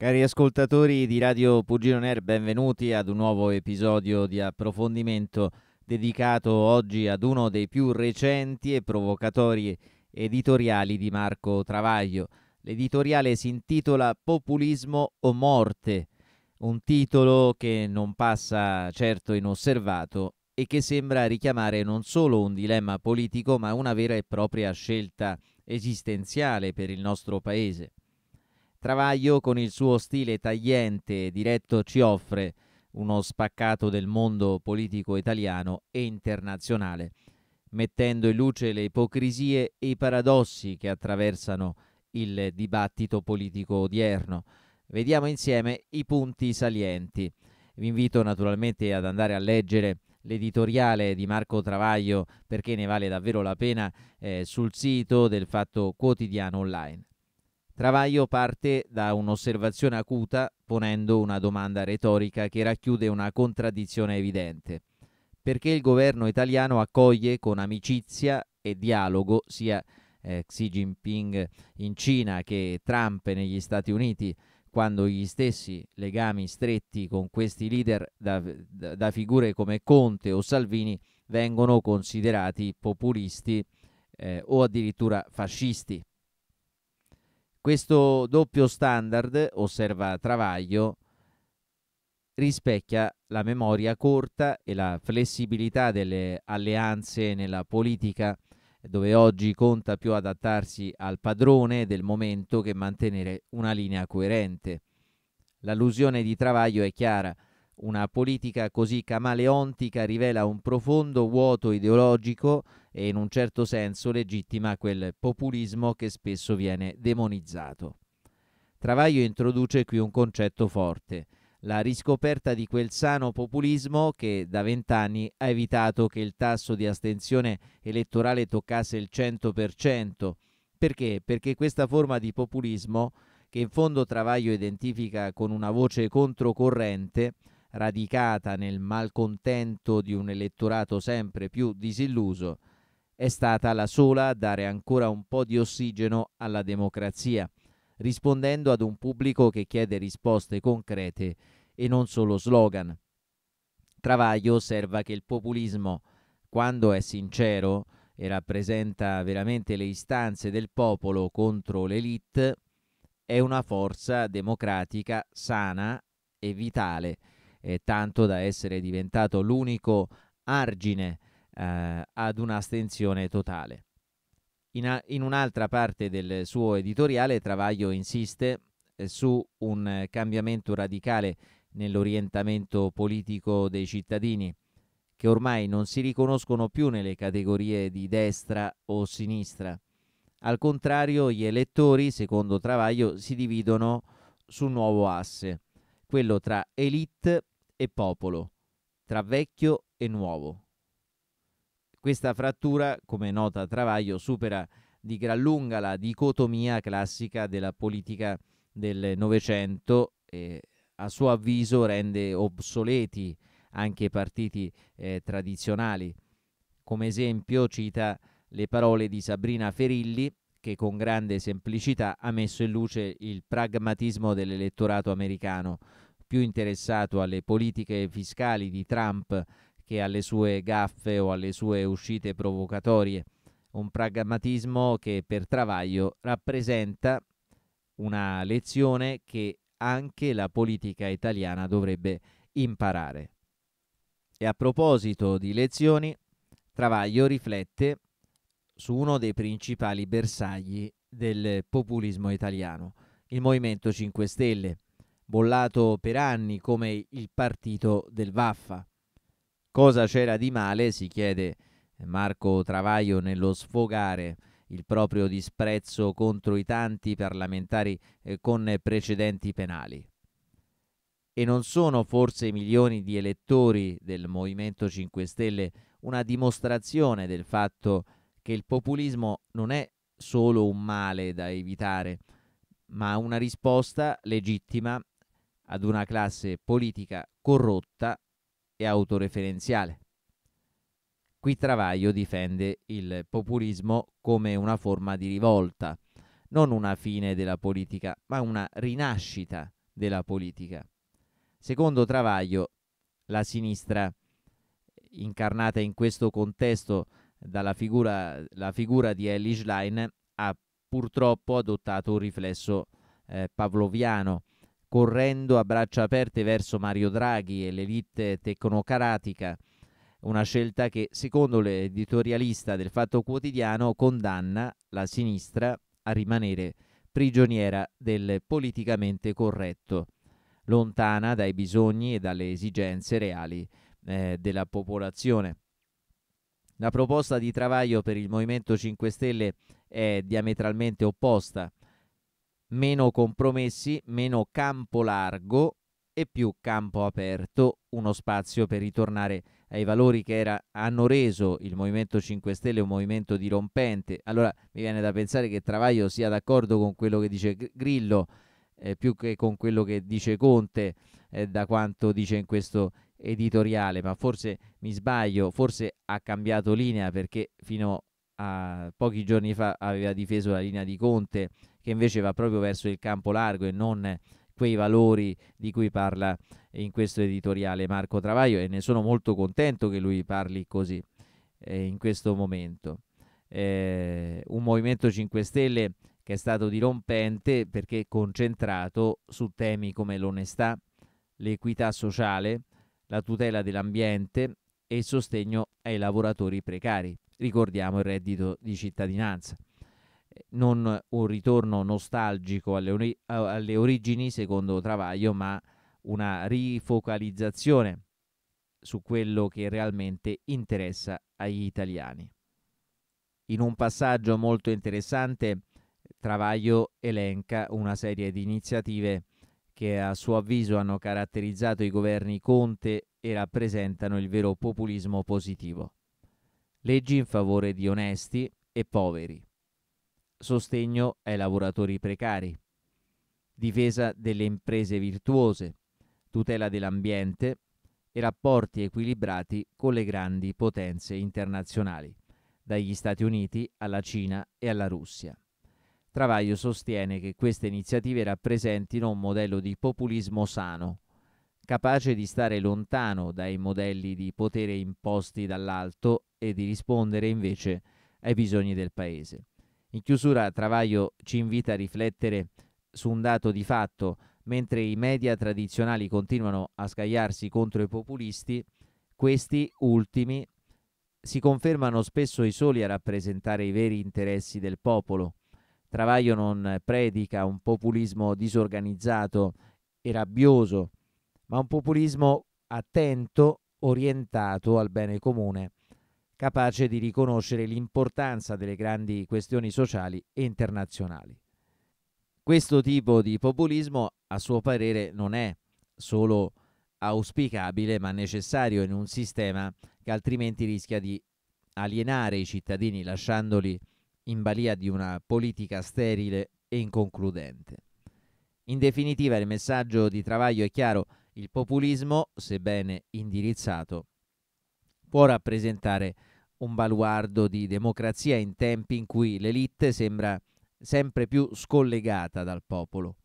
Cari ascoltatori di Radio Pugino Ner, benvenuti ad un nuovo episodio di approfondimento dedicato oggi ad uno dei più recenti e provocatori editoriali di Marco Travaglio. L'editoriale si intitola Populismo o morte, un titolo che non passa certo inosservato e che sembra richiamare non solo un dilemma politico ma una vera e propria scelta esistenziale per il nostro paese. Travaglio con il suo stile tagliente e diretto ci offre uno spaccato del mondo politico italiano e internazionale, mettendo in luce le ipocrisie e i paradossi che attraversano il dibattito politico odierno. Vediamo insieme i punti salienti. Vi invito naturalmente ad andare a leggere l'editoriale di Marco Travaglio perché ne vale davvero la pena eh, sul sito del Fatto Quotidiano Online. Travaglio parte da un'osservazione acuta ponendo una domanda retorica che racchiude una contraddizione evidente. Perché il governo italiano accoglie con amicizia e dialogo sia eh, Xi Jinping in Cina che Trump negli Stati Uniti, quando gli stessi legami stretti con questi leader da, da, da figure come Conte o Salvini vengono considerati populisti eh, o addirittura fascisti. Questo doppio standard, osserva Travaglio, rispecchia la memoria corta e la flessibilità delle alleanze nella politica, dove oggi conta più adattarsi al padrone del momento che mantenere una linea coerente. L'allusione di Travaglio è chiara – una politica così camaleontica rivela un profondo vuoto ideologico e in un certo senso legittima quel populismo che spesso viene demonizzato. Travaglio introduce qui un concetto forte, la riscoperta di quel sano populismo che da vent'anni ha evitato che il tasso di astensione elettorale toccasse il 100%. Perché? Perché questa forma di populismo, che in fondo Travaglio identifica con una voce controcorrente, radicata nel malcontento di un elettorato sempre più disilluso, è stata la sola a dare ancora un po' di ossigeno alla democrazia, rispondendo ad un pubblico che chiede risposte concrete e non solo slogan. Travaglio osserva che il populismo, quando è sincero e rappresenta veramente le istanze del popolo contro l'elite, è una forza democratica sana e vitale, eh, tanto da essere diventato l'unico argine eh, ad un'astenzione totale. In, a- in, un'altra parte del suo editoriale Travaglio insiste eh, su un cambiamento radicale nell'orientamento politico dei cittadini, che ormai non si riconoscono più nelle categorie di destra o sinistra. Al contrario, gli elettori, secondo Travaglio, si dividono su un nuovo asse, quello tra elite e popolo, tra vecchio e nuovo. Questa frattura, come nota Travaglio, supera di gran lunga la dicotomia classica della politica del Novecento e a suo avviso rende obsoleti anche i partiti eh, tradizionali. Come esempio cita le parole di Sabrina Ferilli, che con grande semplicità ha messo in luce il pragmatismo dell'elettorato americano, più interessato alle politiche fiscali di Trump che alle sue gaffe o alle sue uscite provocatorie. Un pragmatismo che per Travaglio rappresenta una lezione che anche la politica italiana dovrebbe imparare. E a proposito di lezioni, Travaglio riflette su uno dei principali bersagli del populismo italiano, il Movimento 5 Stelle bollato per anni come il partito del Vaffa. Cosa c'era di male, si chiede Marco Travaglio nello sfogare il proprio disprezzo contro i tanti parlamentari eh, con precedenti penali. E non sono forse milioni di elettori del Movimento 5 Stelle una dimostrazione del fatto che il populismo non è solo un male da evitare, ma una risposta legittima ad una classe politica corrotta e autoreferenziale. Qui Travaglio difende il populismo come una forma di rivolta, non una fine della politica, ma una rinascita della politica. Secondo Travaglio, la sinistra, incarnata in questo contesto dalla figura, figura di Ellie Schlein, ha purtroppo adottato un riflesso eh, pavloviano, correndo a braccia aperte verso Mario Draghi e l'elite tecnocratica, una scelta che, secondo l'editorialista del Fatto Quotidiano, condanna la sinistra a rimanere prigioniera del politicamente corretto, lontana dai bisogni e dalle esigenze reali eh, della popolazione. La proposta di Travaglio per il Movimento 5 Stelle è diametralmente opposta meno compromessi, meno campo largo e più campo aperto, uno spazio per ritornare ai valori che era, hanno reso il Movimento 5 Stelle un movimento dirompente. Allora mi viene da pensare che Travaglio sia d'accordo con quello che dice Grillo, eh, più che con quello che dice Conte, eh, da quanto dice in questo editoriale, ma forse mi sbaglio, forse ha cambiato linea perché fino a pochi giorni fa aveva difeso la linea di Conte che invece va proprio verso il campo largo e non quei valori di cui parla in questo editoriale Marco Travaglio e ne sono molto contento che lui parli così eh, in questo momento. Eh, un Movimento 5 Stelle che è stato dirompente perché concentrato su temi come l'onestà, l'equità sociale, la tutela dell'ambiente e il sostegno ai lavoratori precari. Ricordiamo il reddito di cittadinanza non un ritorno nostalgico alle, ori- alle origini, secondo Travaglio, ma una rifocalizzazione su quello che realmente interessa agli italiani. In un passaggio molto interessante, Travaglio elenca una serie di iniziative che a suo avviso hanno caratterizzato i governi Conte e rappresentano il vero populismo positivo. Leggi in favore di onesti e poveri, sostegno ai lavoratori precari, difesa delle imprese virtuose, tutela dell'ambiente e rapporti equilibrati con le grandi potenze internazionali, dagli Stati Uniti alla Cina e alla Russia. Travaglio sostiene che queste iniziative rappresentino un modello di populismo sano, capace di stare lontano dai modelli di potere imposti dall'alto e di rispondere invece ai bisogni del Paese. In chiusura Travaglio ci invita a riflettere su un dato di fatto, mentre i media tradizionali continuano a scagliarsi contro i populisti, questi ultimi si confermano spesso i soli a rappresentare i veri interessi del popolo. Travaglio non predica un populismo disorganizzato e rabbioso, ma un populismo attento, orientato al bene comune capace di riconoscere l'importanza delle grandi questioni sociali e internazionali. Questo tipo di populismo, a suo parere, non è solo auspicabile, ma necessario in un sistema che altrimenti rischia di alienare i cittadini, lasciandoli in balia di una politica sterile e inconcludente. In definitiva, il messaggio di Travaglio è chiaro, il populismo, sebbene indirizzato, può rappresentare un baluardo di democrazia in tempi in cui l'elite sembra sempre più scollegata dal popolo.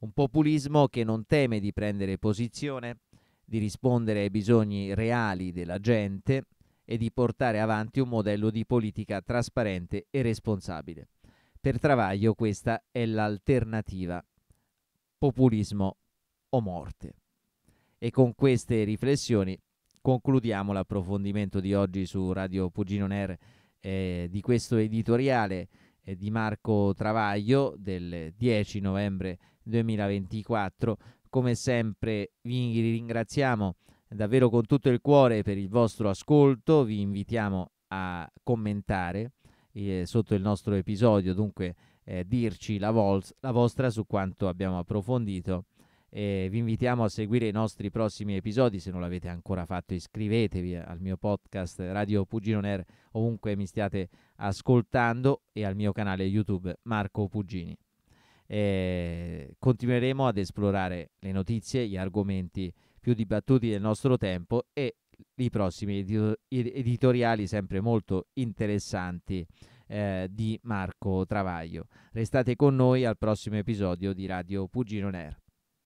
Un populismo che non teme di prendere posizione, di rispondere ai bisogni reali della gente e di portare avanti un modello di politica trasparente e responsabile. Per Travaglio questa è l'alternativa. Populismo o morte. E con queste riflessioni concludiamo l'approfondimento di oggi su Radio Pugino Ner eh, di questo editoriale eh, di Marco Travaglio del 10 novembre 2024. Come sempre vi ringraziamo davvero con tutto il cuore per il vostro ascolto, vi invitiamo a commentare eh, sotto il nostro episodio, dunque eh, dirci la, vol- la vostra su quanto abbiamo approfondito eh, vi invitiamo a seguire i nostri prossimi episodi, se non l'avete ancora fatto iscrivetevi al mio podcast Radio Pugino Ner ovunque mi stiate ascoltando e al mio canale YouTube Marco Pugini. Eh, continueremo ad esplorare le notizie, gli argomenti più dibattuti del nostro tempo e i prossimi editoriali sempre molto interessanti eh, di Marco Travaglio. Restate con noi al prossimo episodio di Radio Pugino Ner.